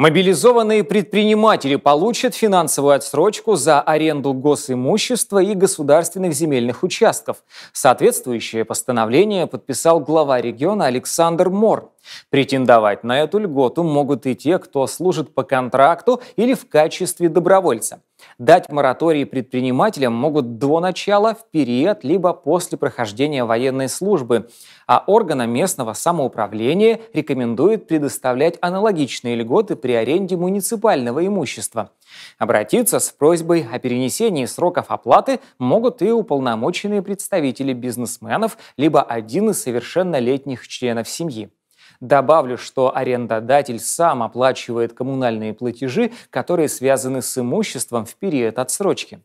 Мобилизованные предприниматели получат финансовую отсрочку за аренду госимущества и государственных земельных участков. Соответствующее постановление подписал глава региона Александр Мор. Претендовать на эту льготу могут и те, кто служит по контракту или в качестве добровольца. Дать моратории предпринимателям могут до начала, в период, либо после прохождения военной службы, а органам местного самоуправления рекомендуют предоставлять аналогичные льготы при аренде муниципального имущества. Обратиться с просьбой о перенесении сроков оплаты могут и уполномоченные представители бизнесменов, либо один из совершеннолетних членов семьи. Добавлю, что арендодатель сам оплачивает коммунальные платежи, которые связаны с имуществом в период отсрочки.